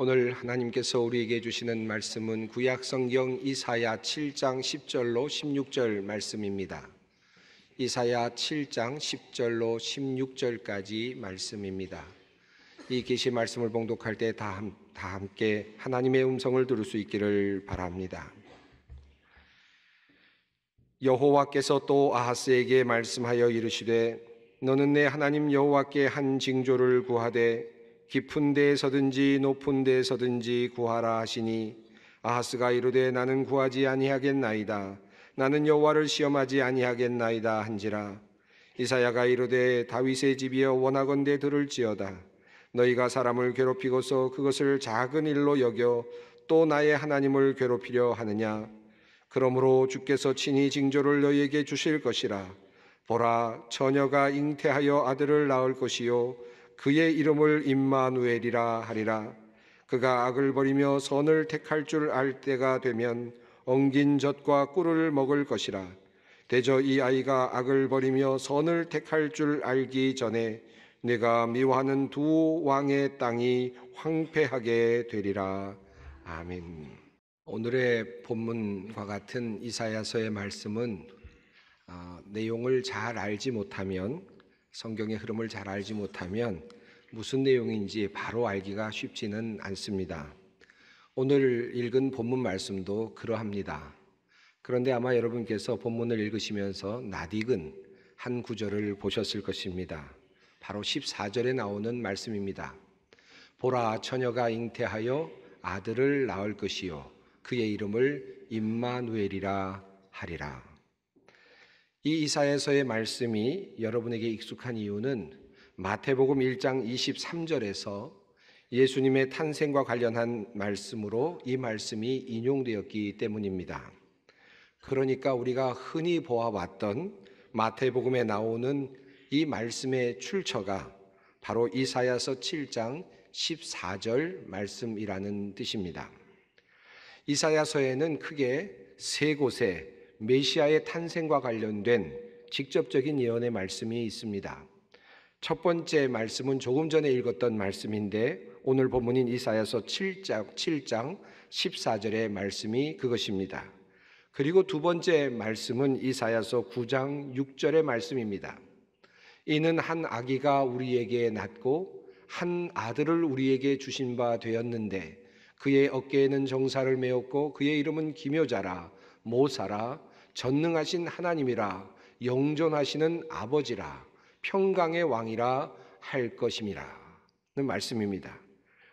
오늘 하나님께서 우리에게 주시는 말씀은 구약성경 이사야 7장 10절로 16절 말씀입니다. 이사야 7장 10절로 16절까지 말씀입니다. 이 계시 말씀을 봉독할 때 다 함께 하나님의 음성을 들을 수 있기를 바랍니다. 여호와께서 또 아하스에게 말씀하여 이르시되 너는 내 하나님 여호와께 한 징조를 구하되 깊은 데에서든지 높은 데에서든지 구하라 하시니 아하스가 이르되 나는 구하지 아니하겠나이다 나는 여호와를 시험하지 아니하겠나이다 한지라 이사야가 이르되 다윗의 집이여 원하건대 들을지어다 너희가 사람을 괴롭히고서 그것을 작은 일로 여겨 또 나의 하나님을 괴롭히려 하느냐 그러므로 주께서 친히 징조를 너희에게 주실 것이라 보라 처녀가 잉태하여 아들을 낳을 것이요 그의 이름을 임마누엘이라 하리라. 그가 악을 버리며 선을 택할 줄 알 때가 되면 엉긴 젖과 꿀을 먹을 것이라. 대저 이 아이가 악을 버리며 선을 택할 줄 알기 전에 내가 미워하는 두 왕의 땅이 황폐하게 되리라. 아멘. 오늘의 본문과 같은 이사야서의 말씀은 아, 내용을 잘 알지 못하면 성경의 흐름을 잘 알지 못하면 무슨 내용인지 바로 알기가 쉽지는 않습니다. 오늘 읽은 본문 말씀도 그러합니다. 그런데 아마 여러분께서 본문을 읽으시면서 낯익은 한 구절을 보셨을 것입니다. 바로 14절에 나오는 말씀입니다. 보라 처녀가 잉태하여 아들을 낳을 것이요 그의 이름을 임마누엘이라 하리라. 이 이사야서의 말씀이 여러분에게 익숙한 이유는 마태복음 1장 23절에서 예수님의 탄생과 관련한 말씀으로 이 말씀이 인용되었기 때문입니다. 그러니까 우리가 흔히 보아왔던 마태복음에 나오는 이 말씀의 출처가 바로 이사야서 7장 14절 말씀이라는 뜻입니다. 이사야서에는 크게 세 곳에 메시아의 탄생과 관련된 직접적인 예언의 말씀이 있습니다. 첫 번째 말씀은 조금 전에 읽었던 말씀인데 오늘 본문인 이사야서 7장, 7장 14절의 말씀이 그것입니다. 그리고 두 번째 말씀은 이사야서 9장 6절의 말씀입니다. 이는 한 아기가 우리에게 낳고 한 아들을 우리에게 주신 바 되었는데 그의 어깨에는 정사를 메었고 그의 이름은 기묘자라 모사라 전능하신 하나님이라 영존하시는 아버지라 평강의 왕이라 할 것임이라. 는 말씀입니다.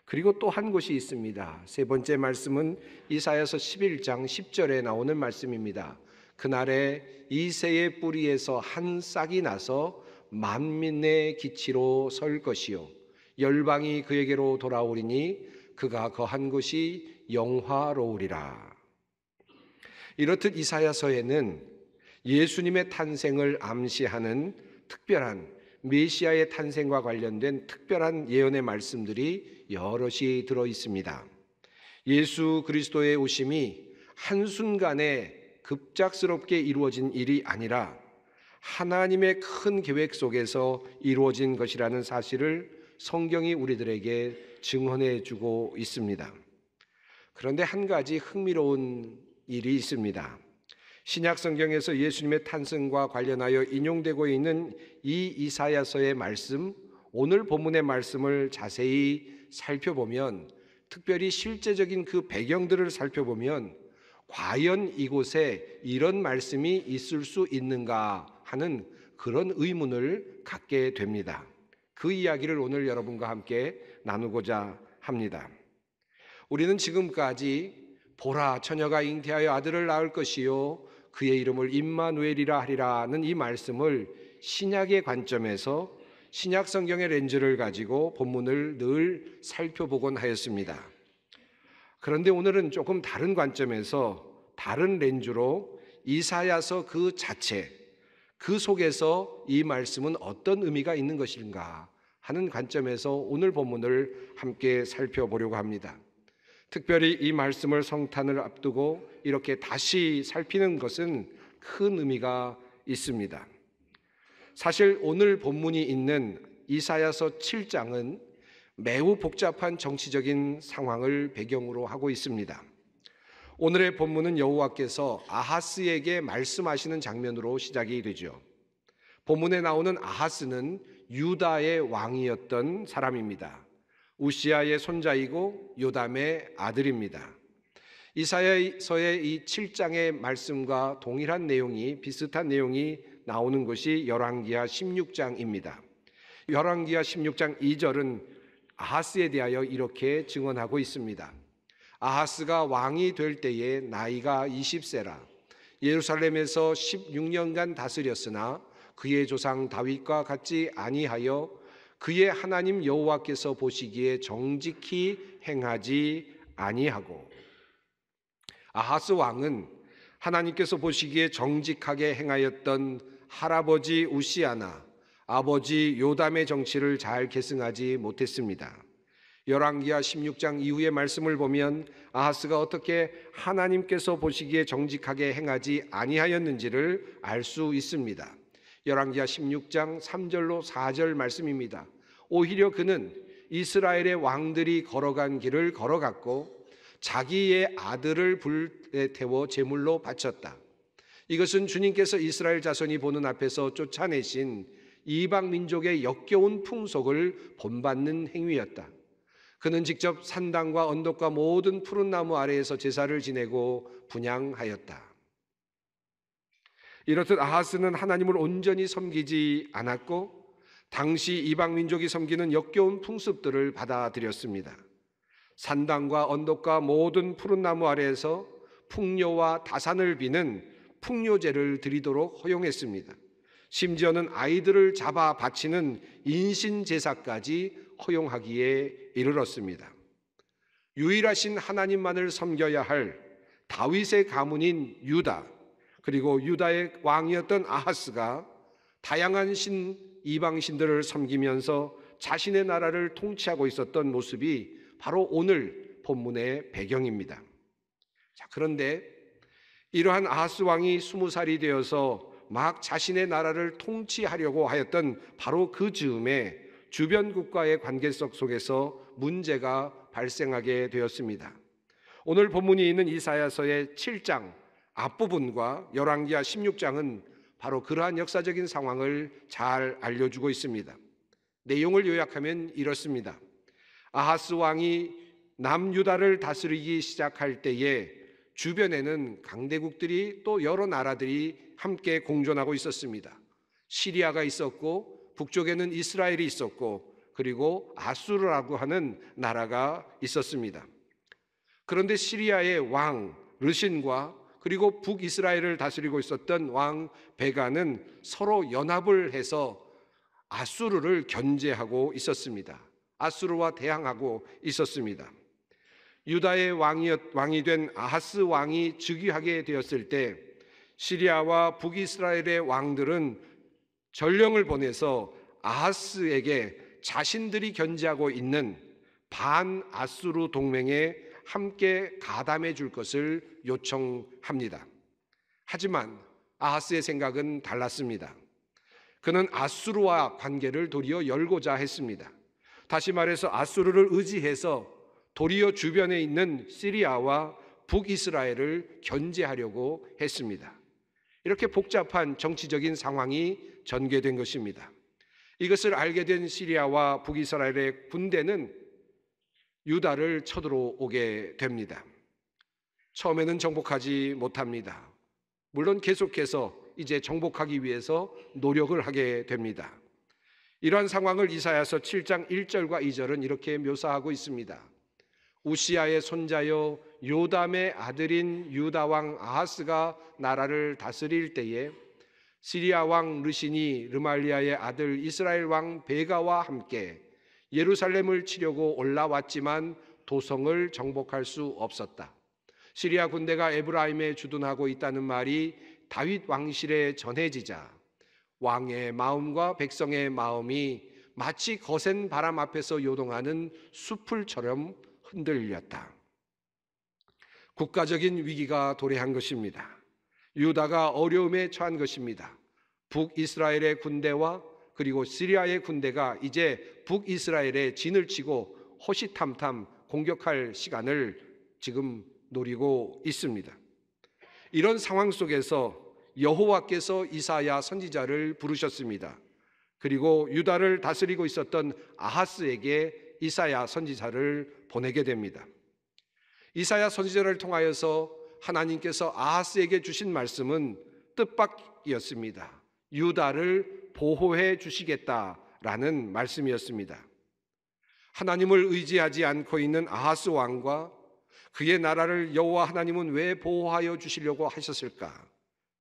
그리고 또 한 곳이 있습니다. 세 번째 말씀은 이사야서 11장 10절에 나오는 말씀입니다. 그날에 이새의 뿌리에서 한 싹이 나서 만민의 기치로 설 것이요 열방이 그에게로 돌아오리니 그가 거한 그 곳이 영화로우리라. 이렇듯 이사야서에는 예수님의 탄생을 암시하는 특별한 메시아의 탄생과 관련된 특별한 예언의 말씀들이 여럿이 들어 있습니다. 예수 그리스도의 오심이 한순간에 급작스럽게 이루어진 일이 아니라 하나님의 큰 계획 속에서 이루어진 것이라는 사실을 성경이 우리들에게 증언해 주고 있습니다. 그런데 한 가지 흥미로운 일이 있습니다. 신약 성경에서 예수님의 탄생과 관련하여 인용되고 있는 이 이사야서의 말씀, 오늘 본문의 말씀을 자세히 살펴보면 특별히 실제적인 그 배경들을 살펴보면 과연 이곳에 이런 말씀이 있을 수 있는가 하는 그런 의문을 갖게 됩니다. 그 이야기를 오늘 여러분과 함께 나누고자 합니다. 우리는 지금까지 보라 처녀가 잉태하여 아들을 낳을 것이요 그의 이름을 임마누엘이라 하리라는 이 말씀을 신약의 관점에서 신약 성경의 렌즈를 가지고 본문을 늘 살펴보곤 하였습니다. 그런데 오늘은 조금 다른 관점에서 다른 렌즈로 이사야서 그 자체 그 속에서 이 말씀은 어떤 의미가 있는 것인가 하는 관점에서 오늘 본문을 함께 살펴보려고 합니다. 특별히 이 말씀을 성탄을 앞두고 이렇게 다시 살피는 것은 큰 의미가 있습니다. 사실 오늘 본문이 있는 이사야서 7장은 매우 복잡한 정치적인 상황을 배경으로 하고 있습니다. 오늘의 본문은 여호와께서 아하스에게 말씀하시는 장면으로 시작이 되죠. 본문에 나오는 아하스는 유다의 왕이었던 사람입니다. 우시아의 손자이고 요담의 아들입니다. 이사야서의 이 7장의 말씀과 동일한 내용이 비슷한 내용이 나오는 것이 열왕기하 16장입니다. 열왕기하 16장 2절은 아하스에 대하여 이렇게 증언하고 있습니다. 아하스가 왕이 될 때에 나이가 20세라 예루살렘에서 16년간 다스렸으나 그의 조상 다윗과 같지 아니하여 그의 하나님 여호와께서 보시기에 정직히 행하지 아니하고 아하스 왕은 하나님께서 보시기에 정직하게 행하였던 할아버지 우시아나 아버지 요담의 정치를 잘 계승하지 못했습니다. 열왕기하 16장 이후의 말씀을 보면 아하스가 어떻게 하나님께서 보시기에 정직하게 행하지 아니하였는지를 알 수 있습니다. 열왕기하 16장 3절로 4절 말씀입니다. 오히려 그는 이스라엘의 왕들이 걸어간 길을 걸어갔고 자기의 아들을 불에 태워 제물로 바쳤다. 이것은 주님께서 이스라엘 자손이 보는 앞에서 쫓아내신 이방 민족의 역겨운 풍속을 본받는 행위였다. 그는 직접 산당과 언덕과 모든 푸른 나무 아래에서 제사를 지내고 분양하였다. 이렇듯 아하스는 하나님을 온전히 섬기지 않았고 당시 이방 민족이 섬기는 역겨운 풍습들을 받아들였습니다. 산당과 언덕과 모든 푸른 나무 아래에서 풍요와 다산을 비는 풍요제를 드리도록 허용했습니다. 심지어는 아이들을 잡아 바치는 인신 제사까지 허용하기에 이르렀습니다. 유일하신 하나님만을 섬겨야 할 다윗의 가문인 유다 그리고 유다의 왕이었던 아하스가 다양한 신 이방신들을 섬기면서 자신의 나라를 통치하고 있었던 모습이 바로 오늘 본문의 배경입니다. 자, 그런데 이러한 아하스 왕이 스무 살이 되어서 막 자신의 나라를 통치하려고 하였던 바로 그 즈음에 주변 국가의 관계성 속에서 문제가 발생하게 되었습니다. 오늘 본문이 있는 이사야서의 7장 앞부분과 열왕기하 16장은 바로 그러한 역사적인 상황을 잘 알려주고 있습니다. 내용을 요약하면 이렇습니다. 아하스 왕이 남유다를 다스리기 시작할 때에 주변에는 강대국들이 또 여러 나라들이 함께 공존하고 있었습니다. 시리아가 있었고 북쪽에는 이스라엘이 있었고 그리고 아수르라고 하는 나라가 있었습니다. 그런데 시리아의 왕 르신과 그리고 북이스라엘을 다스리고 있었던 왕 베가는 서로 연합을 해서 아수르를 견제하고 있었습니다. 아수르와 대항하고 있었습니다. 유다의 왕이었, 왕이 된 아하스 왕이 즉위하게 되었을 때 시리아와 북이스라엘의 왕들은 전령을 보내서 아하스에게 자신들이 견제하고 있는 반 아수르 동맹의 함께 가담해 줄 것을 요청합니다. 하지만 아하스의 생각은 달랐습니다. 그는 아수르와 관계를 도리어 열고자 했습니다. 다시 말해서 아수르를 의지해서 도리어 주변에 있는 시리아와 북이스라엘을 견제하려고 했습니다. 이렇게 복잡한 정치적인 상황이 전개된 것입니다. 이것을 알게 된 시리아와 북이스라엘의 군대는 유다를 쳐들어오게 됩니다. 처음에는 정복하지 못합니다. 물론 계속해서 이제 정복하기 위해서 노력을 하게 됩니다. 이러한 상황을 이사야서 7장 1절과 2절은 이렇게 묘사하고 있습니다. 우시아의 손자여 요담의 아들인 유다 왕 아하스가 나라를 다스릴 때에 시리아 왕 르신이 르말리아의 아들 이스라엘 왕 베가와 함께 예루살렘을 치려고 올라왔지만 도성을 정복할 수 없었다. 시리아 군대가 에브라임에 주둔하고 있다는 말이 다윗 왕실에 전해지자 왕의 마음과 백성의 마음이 마치 거센 바람 앞에서 요동하는 수풀처럼 흔들렸다. 국가적인 위기가 도래한 것입니다. 유다가 어려움에 처한 것입니다. 북이스라엘의 군대와 그리고 시리아의 군대가 이제 북이스라엘에 진을 치고 호시탐탐 공격할 시간을 지금 노리고 있습니다. 이런 상황 속에서 여호와께서 이사야 선지자를 부르셨습니다. 그리고 유다를 다스리고 있었던 아하스에게 이사야 선지자를 보내게 됩니다. 이사야 선지자를 통하여서 하나님께서 아하스에게 주신 말씀은 뜻밖이었습니다. 유다를 보호해 주시겠다라는 말씀이었습니다. 하나님을 의지하지 않고 있는 아하스 왕과 그의 나라를 여호와 하나님은 왜 보호하여 주시려고 하셨을까?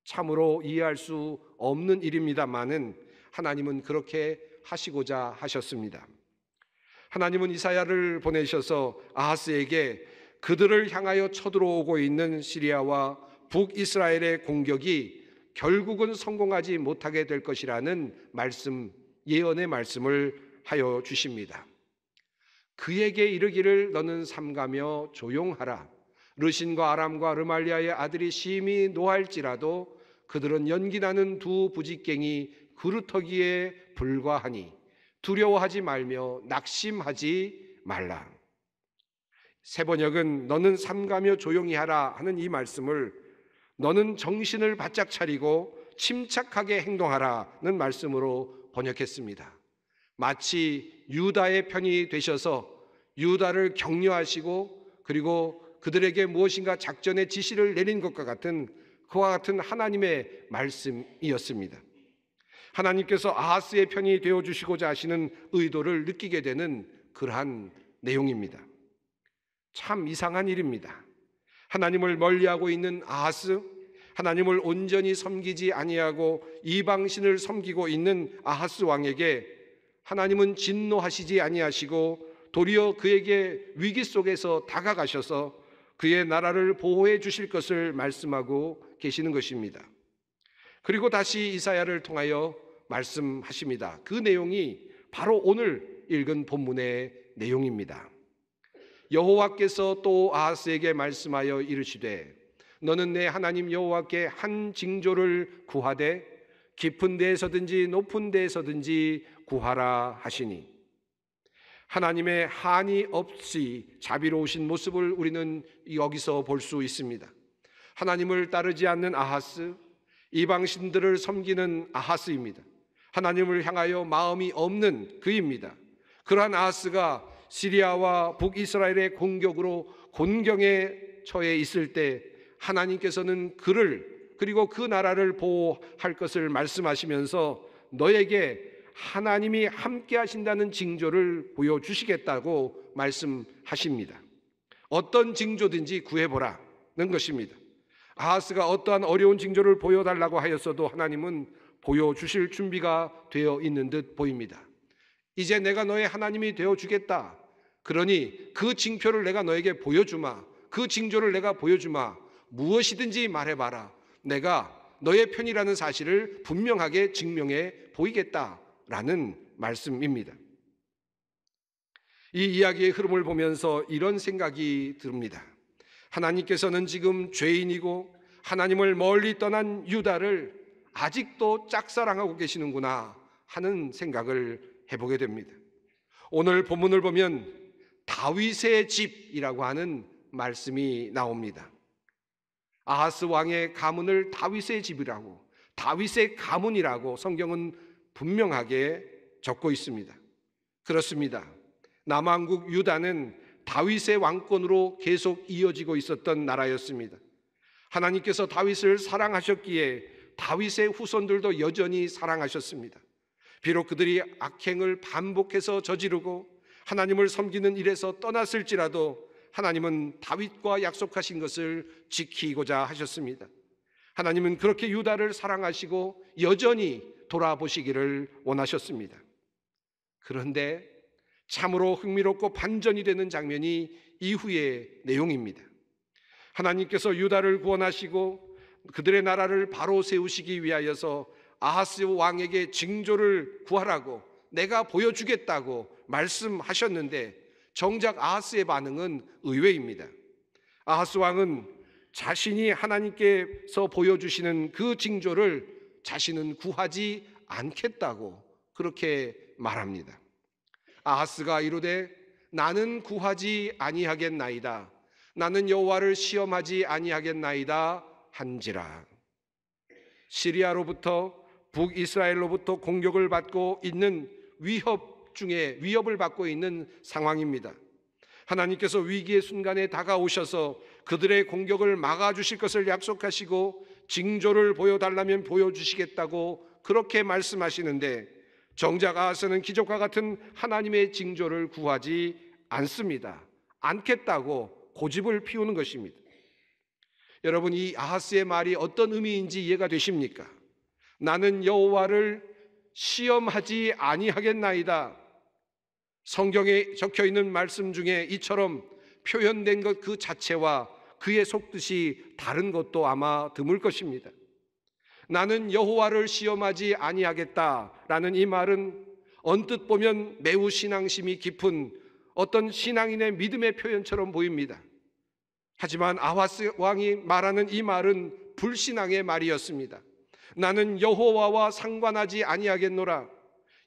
참으로 이해할 수 없는 일입니다만은 하나님은 그렇게 하시고자 하셨습니다. 하나님은 이사야를 보내셔서 아하스에게 그들을 향하여 쳐들어오고 있는 시리아와 북이스라엘의 공격이 결국은 성공하지 못하게 될 것이라는 말씀, 예언의 말씀을 하여 주십니다. 그에게 이르기를 너는 삼가며 조용하라. 르신과 아람과 르말리아의 아들이 심히 노할지라도 그들은 연기나는 두 부직갱이 그루터기에 불과하니 두려워하지 말며 낙심하지 말라. 세번역은 너는 삼가며 조용히 하라 하는 이 말씀을 너는 정신을 바짝 차리고 침착하게 행동하라는 말씀으로 번역했습니다. 마치 유다의 편이 되셔서 유다를 격려하시고 그리고 그들에게 무엇인가 작전의 지시를 내린 것과 같은 그와 같은 하나님의 말씀이었습니다. 하나님께서 아하스의 편이 되어 주시고자 하시는 의도를 느끼게 되는 그러한 내용입니다. 참 이상한 일입니다. 하나님을 멀리하고 있는 아하스, 하나님을 온전히 섬기지 아니하고 이방신을 섬기고 있는 아하스 왕에게 하나님은 진노하시지 아니하시고 도리어 그에게 위기 속에서 다가가셔서 그의 나라를 보호해 주실 것을 말씀하고 계시는 것입니다. 그리고 다시 이사야를 통하여 말씀하십니다. 그 내용이 바로 오늘 읽은 본문의 내용입니다. 여호와께서 또 아하스에게 말씀하여 이르시되 너는 내 하나님 여호와께 한 징조를 구하되 깊은 데에서든지 높은 데에서든지 구하라 하시니 하나님의 한이 없이 자비로우신 모습을 우리는 여기서 볼 수 있습니다. 하나님을 따르지 않는 아하스, 이방신들을 섬기는 아하스입니다. 하나님을 향하여 마음이 없는 그입니다. 그러한 아하스가 시리아와 북이스라엘의 공격으로 곤경에 처해 있을 때 하나님께서는 그를 그리고 그 나라를 보호할 것을 말씀하시면서 너에게 하나님이 함께 하신다는 징조를 보여주시겠다고 말씀하십니다. 어떤 징조든지 구해보라는 것입니다. 아하스가 어떠한 어려운 징조를 보여달라고 하였어도 하나님은 보여주실 준비가 되어 있는 듯 보입니다. 이제 내가 너의 하나님이 되어주겠다. 그러니 그 징표를 내가 너에게 보여주마. 그 징조를 내가 보여주마. 무엇이든지 말해봐라. 내가 너의 편이라는 사실을 분명하게 증명해 보이겠다라는 말씀입니다. 이 이야기의 흐름을 보면서 이런 생각이 듭니다. 하나님께서는 지금 죄인이고 하나님을 멀리 떠난 유다를 아직도 짝사랑하고 계시는구나 하는 생각을 해보게 됩니다. 오늘 본문을 보면 다윗의 집이라고 하는 말씀이 나옵니다. 아하스 왕의 가문을 다윗의 집이라고 다윗의 가문이라고 성경은 분명하게 적고 있습니다. 그렇습니다. 남왕국 유다는 다윗의 왕권으로 계속 이어지고 있었던 나라였습니다. 하나님께서 다윗을 사랑하셨기에 다윗의 후손들도 여전히 사랑하셨습니다. 비록 그들이 악행을 반복해서 저지르고 하나님을 섬기는 일에서 떠났을지라도 하나님은 다윗과 약속하신 것을 지키고자 하셨습니다. 하나님은 그렇게 유다를 사랑하시고 여전히 돌아보시기를 원하셨습니다. 그런데 참으로 흥미롭고 반전이 되는 장면이 이후의 내용입니다. 하나님께서 유다를 구원하시고 그들의 나라를 바로 세우시기 위하여서 아하스 왕에게 징조를 구하라고 내가 보여주겠다고 말씀하셨는데 정작 아하스의 반응은 의외입니다. 아하스 왕은 자신이 하나님께서 보여주시는 그 징조를 자신은 구하지 않겠다고 그렇게 말합니다. 아하스가 이르되 나는 구하지 아니하겠나이다. 나는 여호와를 시험하지 아니하겠나이다 한지라. 시리아로부터 북이스라엘로부터 공격을 받고 있는 위협 중에 위협을 받고 있는 상황입니다. 하나님께서 위기의 순간에 다가오셔서 그들의 공격을 막아주실 것을 약속하시고 징조를 보여달라면 보여주시겠다고 그렇게 말씀하시는데 정작 아하스는 기적과 같은 하나님의 징조를 구하지 않습니다. 않겠다고 고집을 피우는 것입니다. 여러분 이 아하스의 말이 어떤 의미인지 이해가 되십니까? 나는 여호와를 시험하지 아니하겠나이다. 성경에 적혀 있는 말씀 중에 이처럼 표현된 것 그 자체와 그의 속뜻이 다른 것도 아마 드물 것입니다. 나는 여호와를 시험하지 아니하겠다라는 이 말은 언뜻 보면 매우 신앙심이 깊은 어떤 신앙인의 믿음의 표현처럼 보입니다. 하지만 아하스 왕이 말하는 이 말은 불신앙의 말이었습니다. 나는 여호와와 상관하지 아니하겠노라.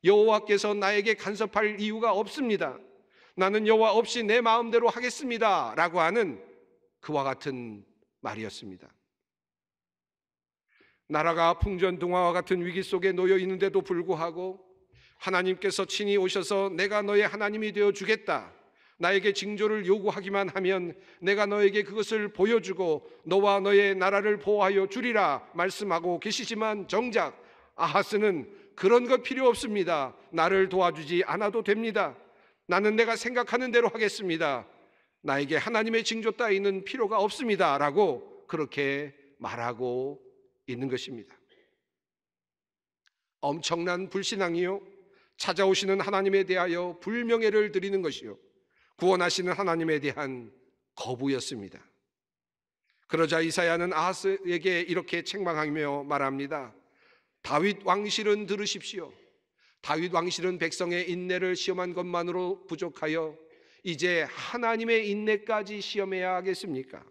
여호와께서 나에게 간섭할 이유가 없습니다. 나는 여호와 없이 내 마음대로 하겠습니다라고 하는 그와 같은 말이었습니다. 나라가 풍전등화와 같은 위기 속에 놓여 있는데도 불구하고 하나님께서 친히 오셔서 내가 너의 하나님이 되어 주겠다. 나에게 징조를 요구하기만 하면 내가 너에게 그것을 보여주고 너와 너의 나라를 보호하여 주리라 말씀하고 계시지만 정작 아하스는 그런 것 필요 없습니다. 나를 도와주지 않아도 됩니다. 나는 내가 생각하는 대로 하겠습니다. 나에게 하나님의 징조 따위는 필요가 없습니다. 라고 그렇게 말하고 있는 것입니다. 엄청난 불신앙이요. 찾아오시는 하나님에 대하여 불명예를 드리는 것이요. 구원하시는 하나님에 대한 거부였습니다. 그러자 이사야는 아하스에게 이렇게 책망하며 말합니다. 다윗 왕실은 들으십시오. 다윗 왕실은 백성의 인내를 시험한 것만으로 부족하여 이제 하나님의 인내까지 시험해야 하겠습니까?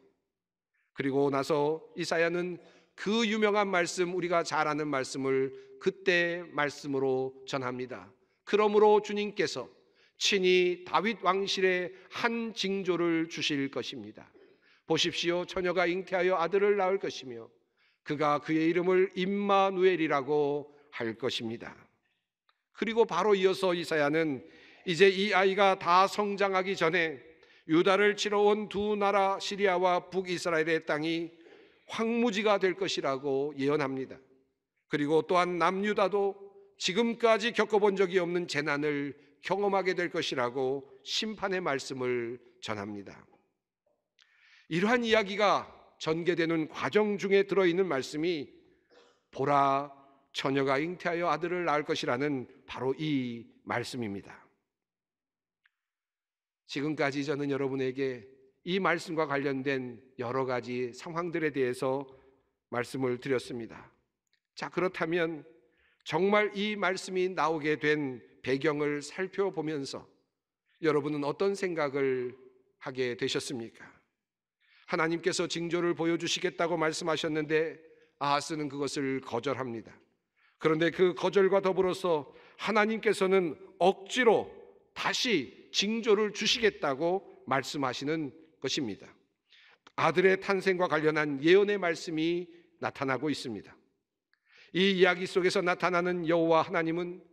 그리고 나서 이사야는 그 유명한 말씀 우리가 잘 아는 말씀을 그때 말씀으로 전합니다. 그러므로 주님께서 친히 다윗 왕실에한 징조를 주실 것입니다. 보십시오. 처녀가 잉태하여 아들을 낳을 것이며 그가 그의 이름을 임마누엘이라고 할 것입니다. 그리고 바로 이어서 이사야는 이제 이 아이가 다 성장하기 전에 유다를 치러온 두 나라 시리아와 북이스라엘의 땅이 황무지가 될 것이라고 예언합니다. 그리고 또한 남유다도 지금까지 겪어본 적이 없는 재난을 경험하게 될 것이라고 심판의 말씀을 전합니다. 이러한 이야기가 전개되는 과정 중에 들어있는 말씀이 보라 처녀가 잉태하여 아들을 낳을 것이라는 바로 이 말씀입니다. 지금까지 저는 여러분에게 이 말씀과 관련된 여러 가지 상황들에 대해서 말씀을 드렸습니다. 자, 그렇다면 정말 이 말씀이 나오게 된 배경을 살펴보면서 여러분은 어떤 생각을 하게 되셨습니까? 하나님께서 징조를 보여주시겠다고 말씀하셨는데 아하스는 그것을 거절합니다. 그런데 그 거절과 더불어서 하나님께서는 억지로 다시 징조를 주시겠다고 말씀하시는 것입니다. 아들의 탄생과 관련한 예언의 말씀이 나타나고 있습니다. 이 이야기 속에서 나타나는 여호와 하나님은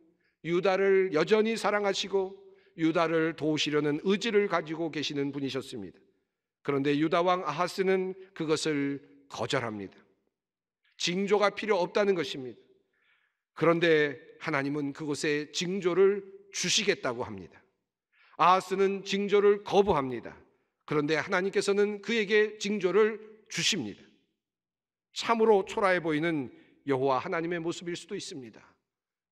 유다를 여전히 사랑하시고 유다를 도우시려는 의지를 가지고 계시는 분이셨습니다. 그런데 유다 왕 아하스는 그것을 거절합니다. 징조가 필요 없다는 것입니다. 그런데 하나님은 그곳에 징조를 주시겠다고 합니다. 아하스는 징조를 거부합니다. 그런데 하나님께서는 그에게 징조를 주십니다. 참으로 초라해 보이는 여호와 하나님의 모습일 수도 있습니다.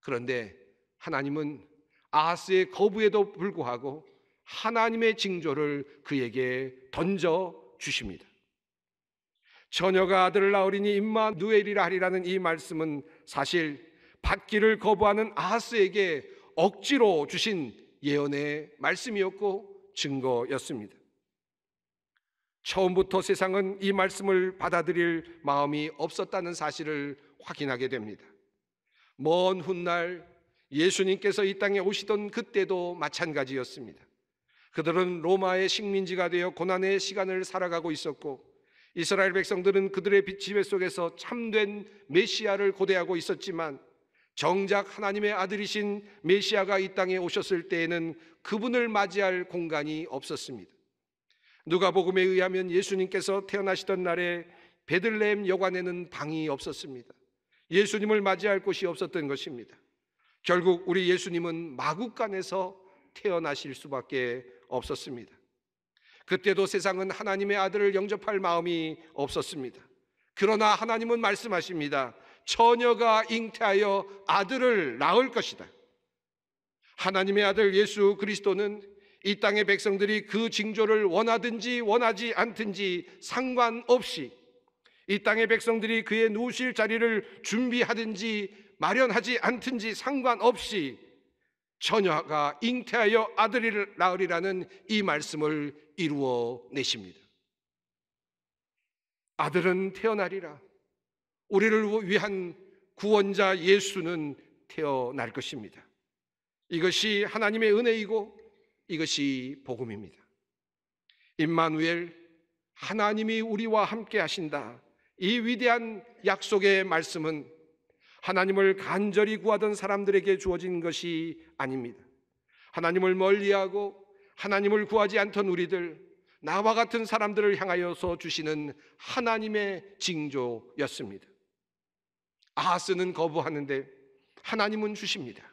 그런데 하나님은 아하스의 거부에도 불구하고 하나님의 징조를 그에게 던져 주십니다. 처녀가 아들을 낳으리니 임마 누엘이라 하리라는 이 말씀은 사실 받기를 거부하는 아하스에게 억지로 주신 예언의 말씀이었고 증거였습니다. 처음부터 세상은 이 말씀을 받아들일 마음이 없었다는 사실을 확인하게 됩니다. 먼 훗날 예수님께서 이 땅에 오시던 그때도 마찬가지였습니다. 그들은 로마의 식민지가 되어 고난의 시간을 살아가고 있었고 이스라엘 백성들은 그들의 지배 속에서 참된 메시아를 고대하고 있었지만 정작 하나님의 아들이신 메시아가 이 땅에 오셨을 때에는 그분을 맞이할 공간이 없었습니다. 누가복음에 의하면 예수님께서 태어나시던 날에 베들레헴 여관에는 방이 없었습니다. 예수님을 맞이할 곳이 없었던 것입니다. 결국 우리 예수님은 마국간에서 태어나실 수밖에 없었습니다. 그때도 세상은 하나님의 아들을 영접할 마음이 없었습니다. 그러나 하나님은 말씀하십니다. 처녀가 잉태하여 아들을 낳을 것이다. 하나님의 아들 예수 그리스도는 이 땅의 백성들이 그 징조를 원하든지 원하지 않든지 상관없이 이 땅의 백성들이 그의 누우실 자리를 준비하든지 마련하지 않든지 상관없이 처녀가 잉태하여 아들을 낳으리라는 이 말씀을 이루어 내십니다. 아들은 태어나리라. 우리를 위한 구원자 예수는 태어날 것입니다. 이것이 하나님의 은혜이고 이것이 복음입니다. 임마누엘 하나님이 우리와 함께 하신다. 이 위대한 약속의 말씀은 하나님을 간절히 구하던 사람들에게 주어진 것이 아닙니다. 하나님을 멀리하고 하나님을 구하지 않던 우리들, 나와 같은 사람들을 향하여서 주시는 하나님의 징조였습니다. 아하스는 거부하는데 하나님은 주십니다.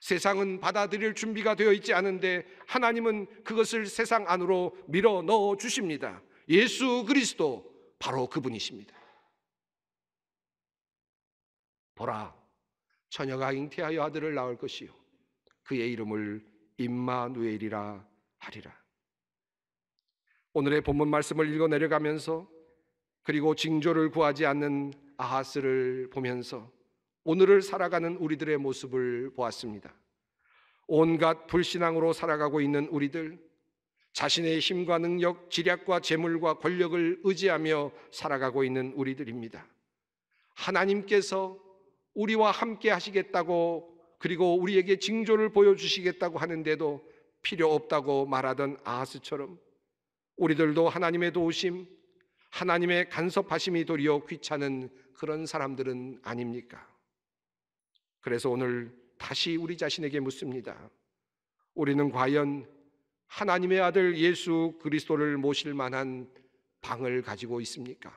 세상은 받아들일 준비가 되어 있지 않은데 하나님은 그것을 세상 안으로 밀어 넣어 주십니다. 예수 그리스도 바로 그분이십니다. 보라, 처녀가 잉태하여 아들을 낳을 것이요. 그의 이름을 임마누엘이라 하리라. 오늘의 본문 말씀을 읽어 내려가면서 그리고 징조를 구하지 않는 아하스를 보면서 오늘을 살아가는 우리들의 모습을 보았습니다. 온갖 불신앙으로 살아가고 있는 우리들, 자신의 힘과 능력, 지략과 재물과 권력을 의지하며 살아가고 있는 우리들입니다. 하나님께서 우리와 함께 하시겠다고 그리고 우리에게 징조를 보여주시겠다고 하는데도 필요 없다고 말하던 아하스처럼 우리들도 하나님의 도우심, 하나님의 간섭하심이 도리어 귀찮은 그런 사람들은 아닙니까? 그래서 오늘 다시 우리 자신에게 묻습니다. 우리는 과연 하나님의 아들 예수 그리스도를 모실 만한 방을 가지고 있습니까?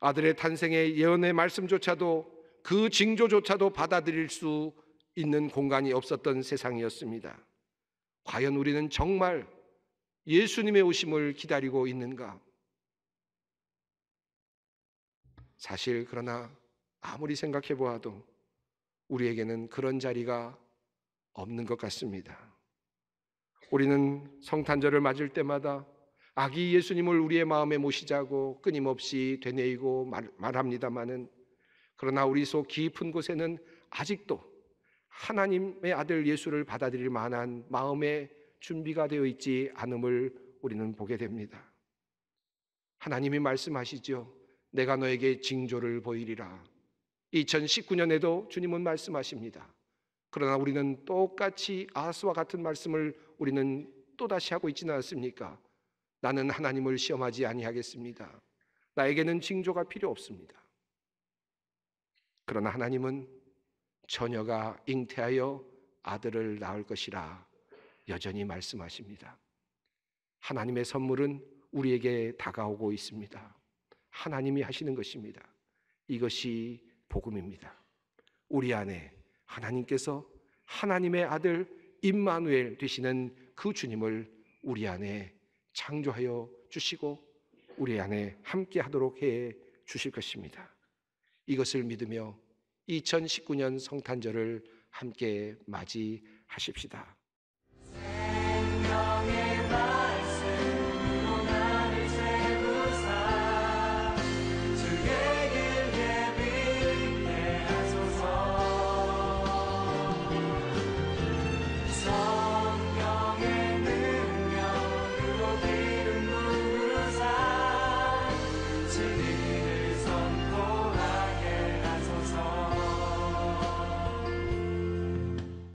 아들의 탄생의 예언의 말씀조차도 그 징조조차도 받아들일 수 있는 공간이 없었던 세상이었습니다. 과연 우리는 정말 예수님의 오심을 기다리고 있는가? 사실 그러나 아무리 생각해 보아도 우리에게는 그런 자리가 없는 것 같습니다. 우리는 성탄절을 맞을 때마다 아기 예수님을 우리의 마음에 모시자고 끊임없이 되뇌이고 말, 말합니다마는 그러나 우리 속 깊은 곳에는 아직도 하나님의 아들 예수를 받아들일 만한 마음의 준비가 되어 있지 않음을 우리는 보게 됩니다. 하나님이 말씀하시죠. 내가 너에게 징조를 보이리라. 2019년에도 주님은 말씀하십니다. 그러나 우리는 똑같이 아스와 같은 말씀을 우리는 또다시 하고 있지는 않습니까? 나는 하나님을 시험하지 아니하겠습니다. 나에게는 징조가 필요 없습니다. 그러나 하나님은 처녀가 잉태하여 아들을 낳을 것이라 여전히 말씀하십니다. 하나님의 선물은 우리에게 다가오고 있습니다. 하나님이 하시는 것입니다. 이것이 복음입니다. 우리 안에 하나님께서 하나님의 아들 임마누엘 되시는 그 주님을 우리 안에 창조하여 주시고 우리 안에 함께 하도록 해 주실 것입니다. 이것을 믿으며 2019년 성탄절을 함께 맞이하십시다.